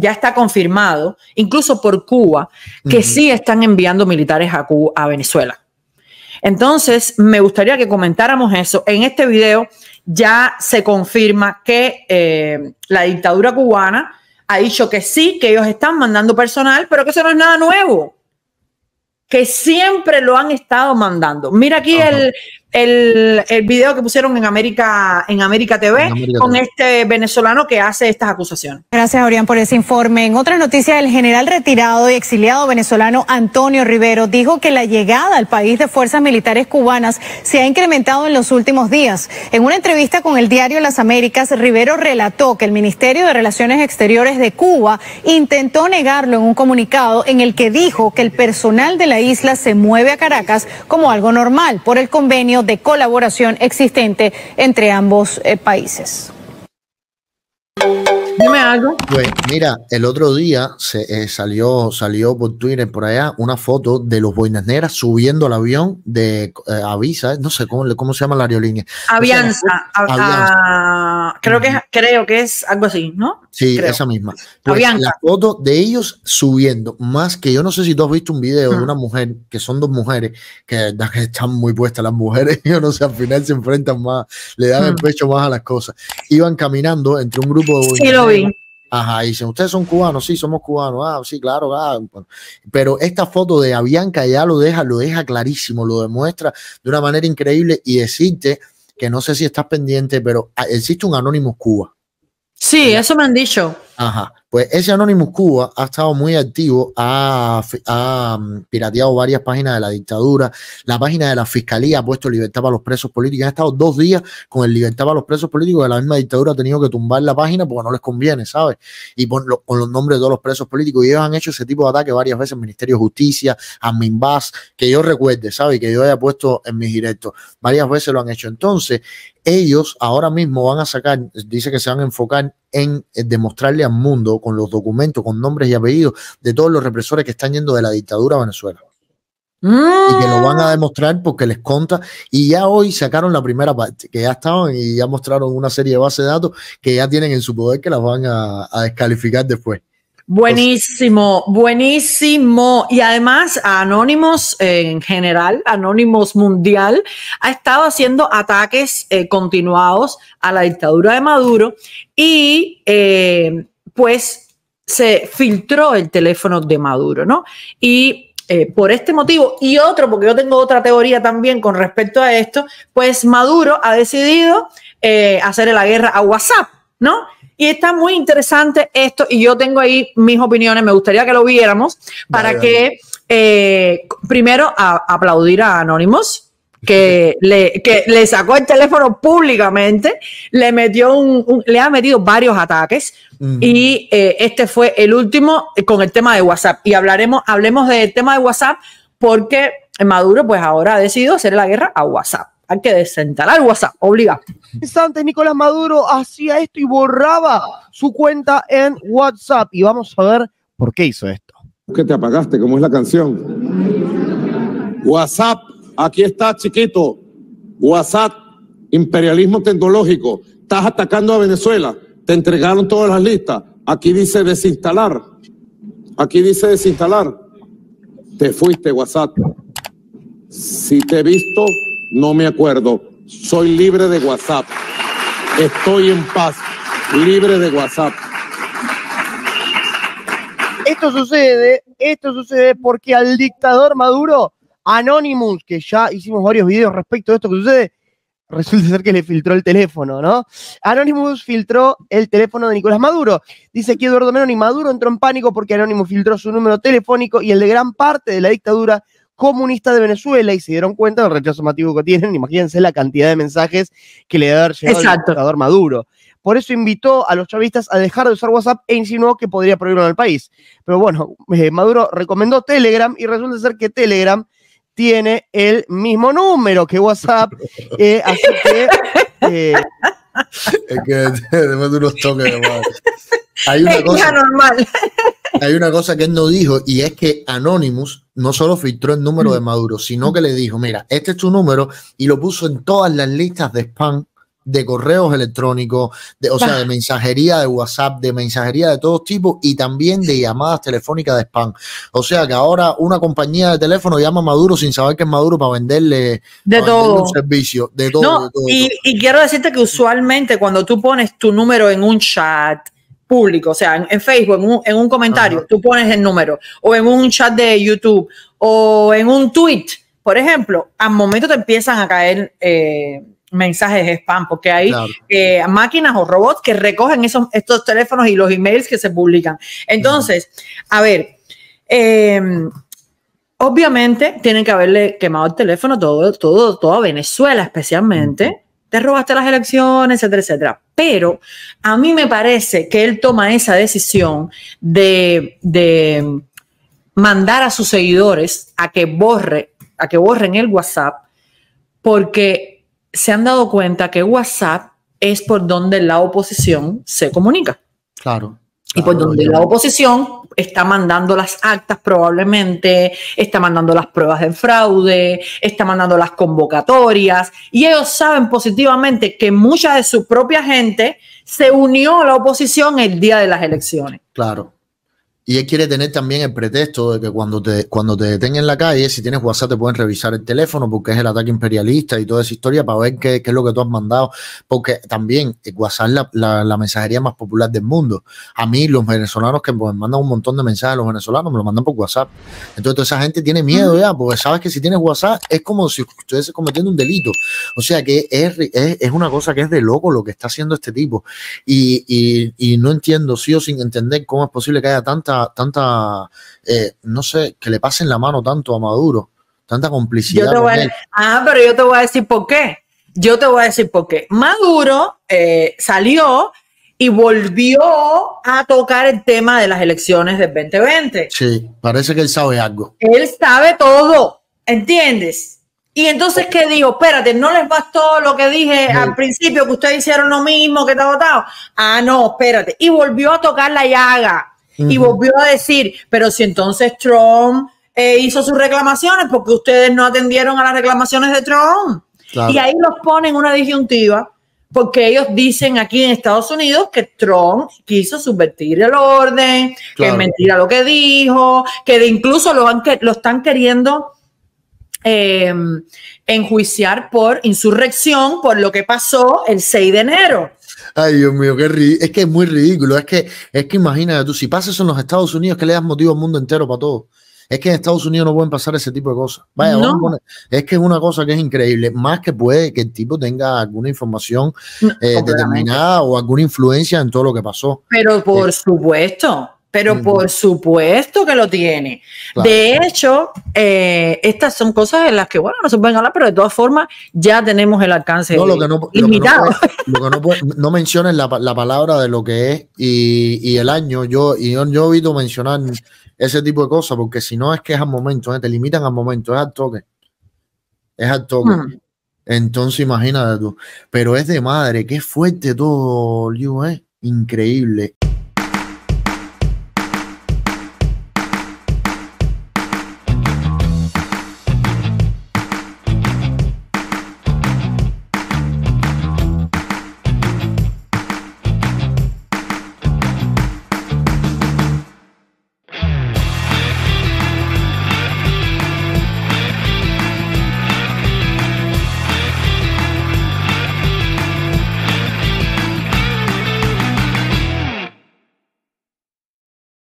ya está confirmado, incluso por Cuba, que sí están enviando militares a, Venezuela. Entonces, me gustaría que comentáramos eso. En este video ya se confirma que eh, la dictadura cubana ha dicho que sí, que ellos están mandando personal, pero que eso no es nada nuevo que siempre lo han estado mandando. Mira aquí el, el, el video que pusieron en América, en América TV con este venezolano que hace estas acusaciones. Gracias, Orián, por ese informe. En otra noticia, el general retirado y exiliado venezolano Antonio Rivero dijo que la llegada al país de fuerzas militares cubanas se ha incrementado en los últimos días. En una entrevista con el diario Las Américas, Rivero relató que el Ministerio de Relaciones Exteriores de Cuba intentó negarlo en un comunicado en el que dijo que el personal de la isla se mueve a Caracas como algo normal por el convenio de colaboración existente entre ambos eh, países. Dime algo. Pues, mira, el otro día se, eh, salió, salió por Twitter por allá una foto de los boinas negras subiendo al avión de eh, Avisa, no sé cómo, cómo se llama la aerolínea. Avianza, creo, que creo que es algo así, ¿no? Sí, esa misma. la pues, foto de ellos subiendo, más que yo no sé si tú has visto un video de una mujer, que son dos mujeres, que, están muy puestas las mujeres, yo no sé, al final se enfrentan más, le dan el mm. pecho más a las cosas. Iban caminando entre un grupo de... Sí, lo vi. Ajá, y dicen, ustedes son cubanos, sí, somos cubanos, ah, sí, claro, ah. pero esta foto de Avianca ya lo deja, lo deja clarísimo, lo demuestra de una manera increíble y decirte que no sé si estás pendiente, pero ah, existe un Anónimo Cuba. Sí, eso me han dicho. Ajá. Pues ese Anonymous Cuba ha estado muy activo, ha, mm, pirateado varias páginas de la dictadura, la página de la fiscalía ha puesto libertad para los presos políticos, ha estado dos días con el libertad para los presos políticos, de la misma dictadura ha tenido que tumbar la página porque no les conviene, ¿sabes? Y con, los nombres de todos los presos políticos, y ellos han hecho ese tipo de ataque varias veces, Ministerio de Justicia, a Minbas, que yo recuerde, ¿sabes? Que yo haya puesto en mis directos, varias veces lo han hecho. Entonces, ellos ahora mismo van a sacar, dice que se van a enfocar en eh, demostrarle al mundo con los documentos, con nombres y apellidos de todos los represores que están yendo de la dictadura a Venezuela. Y que lo van a mm. demostrar porque les conta. Y ya hoy sacaron la primera parte, que ya estaban y ya mostraron una serie de bases de datos que ya tienen en su poder que las van a descalificar después. Buenísimo, buenísimo. Y además, Anónimos en general, Anónimos Mundial, ha estado haciendo ataques eh, continuados a la dictadura de Maduro y eh, pues se filtró el teléfono de Maduro, ¿no? Y eh, por este motivo y otro, porque yo tengo otra teoría también con respecto a esto, pues Maduro ha decidido hacer la guerra a WhatsApp, ¿no? Y está muy interesante esto y yo tengo ahí mis opiniones, me gustaría que lo viéramos para que eh, primero aplaudir a Anonymous. Que le, le, sacó el teléfono públicamente, le metió un, le ha metido varios ataques y eh, este fue el último con el tema de WhatsApp. Y hablaremos, hablemos del tema de WhatsApp porque Maduro pues ahora ha decidido hacer la guerra a WhatsApp hay que desinstalar WhatsApp, obliga. Antes Nicolás Maduro hacía esto y borraba su cuenta en WhatsApp. Y vamos a ver por qué hizo esto. qué te apagaste, ¿Cómo es la canción. WhatsApp, aquí está chiquito. WhatsApp, imperialismo tecnológico. Estás atacando a Venezuela. Te entregaron todas las listas. Aquí dice desinstalar. Aquí dice desinstalar. Te fuiste, WhatsApp. Si te he visto, no me acuerdo, soy libre de WhatsApp. Estoy en paz, libre de WhatsApp. Esto sucede, esto sucede porque al dictador Maduro, Anonymous, que ya hicimos varios videos respecto de esto que sucede, resulta ser que le filtró el teléfono, ¿no? Anonymous filtró el teléfono de Nicolás Maduro. Dice que Eduardo Menoni, Maduro entró en pánico porque Anonymous filtró su número telefónico y el de gran parte de la dictadura comunista de Venezuela y se dieron cuenta del rechazo masivo que tienen. Imagínense la cantidad de mensajes que le debe haber llegado al dictador Maduro. Por eso invitó a los chavistas a dejar de usar WhatsApp e insinuó que podría prohibirlo en el país. Pero bueno, eh, Maduro recomendó Telegram y resulta ser que Telegram tiene el mismo número que WhatsApp. Eh, así que. Eh, es que Hay una, cosa, que él no dijo y es que Anonymous no solo filtró el número de mm. Maduro, sino que le dijo, mira, este es tu número y lo puso en todas las listas de spam de correos electrónicos, de, o sea, de ah. mensajería de WhatsApp, de mensajería de todos tipos y también de llamadas telefónicas de spam. O sea que ahora una compañía de teléfono llama a Maduro sin saber que es Maduro para venderle, de todo. servicio, de todo. todo. y quiero decirte que usualmente cuando tú pones tu número en un chat, público, o sea, en, Facebook, en un, comentario, tú pones el número, o en un chat de YouTube, o en un tweet, por ejemplo, al momento te empiezan a caer eh, mensajes de spam, porque hay eh, máquinas o robots que recogen esos, estos teléfonos y los emails que se publican. Entonces, a ver, em, obviamente tienen que haberle quemado el teléfono todo, todo, toda Venezuela especialmente. Te robaste las elecciones, etcétera, etcétera pero a mí me parece que él toma esa decisión de, mandar a sus seguidores a que borre, a que borren el WhatsApp, porque se han dado cuenta que WhatsApp es por donde la oposición se comunica. Claro. Y por pues ah, donde la oposición está mandando las actas probablemente, está mandando las pruebas de fraude, está mandando las convocatorias, y ellos saben positivamente que mucha de su propia gente se unió a la oposición el día de las elecciones. Claro. Y él quiere tener también el pretexto de que cuando te, cuando te detengan en la calle, si tienes WhatsApp, te pueden revisar el teléfono porque es el ataque imperialista y toda esa historia para ver qué, es lo que tú has mandado. Porque también eh, WhatsApp es la, mensajería más popular del mundo. A mí, los venezolanos que pues, me mandan un montón de mensajes, los venezolanos me lo mandan por WhatsApp. Entonces, toda esa gente tiene miedo ya, porque sabes que si tienes WhatsApp es como si estuviese cometiendo un delito. O sea que es, una cosa que es de loco lo que está haciendo este tipo. Y, no entiendo, sí o sin entender cómo es posible que haya tanta tanta, eh, no sé, que le pasen la mano tanto a Maduro, tanta complicidad. ah, pero yo te voy a decir por qué. Yo te voy a decir por qué. Maduro eh, salió y volvió a tocar el tema de las elecciones del 2020. Sí, parece que él sabe algo. Él sabe todo, ¿entiendes? Y entonces, ¿qué dijo? Espérate, ¿no les bastó lo que dije al principio, que ustedes hicieron lo mismo, que está votado? Ah, no, espérate. Y volvió a tocar la llaga. Y volvió a decir, pero si entonces Trump eh, hizo sus reclamaciones, porque ustedes no atendieron a las reclamaciones de Trump. Y ahí los ponen una disyuntiva, porque ellos dicen aquí en Estados Unidos que Trump quiso subvertir el orden, que es mentira lo que dijo, que de incluso lo, lo están queriendo em, enjuiciar por insurrección, por lo que pasó el 6 de enero. Ay, Dios mío, qué es que es muy ridículo. Es que, es que imagínate tú, si pasa eso en los Estados Unidos, que le das motivo al mundo entero para todo. Es que en Estados Unidos no pueden pasar ese tipo de cosas. Vaya, es que es una cosa que es increíble. Más que puede que el tipo tenga alguna información eh, determinada o alguna influencia en todo lo que pasó. Pero por eh, supuesto. Pero por supuesto que lo tiene. de hecho, eh, estas son cosas en las que, bueno, no se pueden hablar, pero de todas formas ya tenemos el alcance limitado. Lo no, menciones la, palabra de lo que es y, el año. Yo, y yo, he oído mencionar ese tipo de cosas, porque si no es que es al momento, eh, te limitan al momento, es al toque. Es al toque. Hmm. Entonces imagínate tú. Pero es de madre, qué fuerte todo, Liu, eh. Increíble.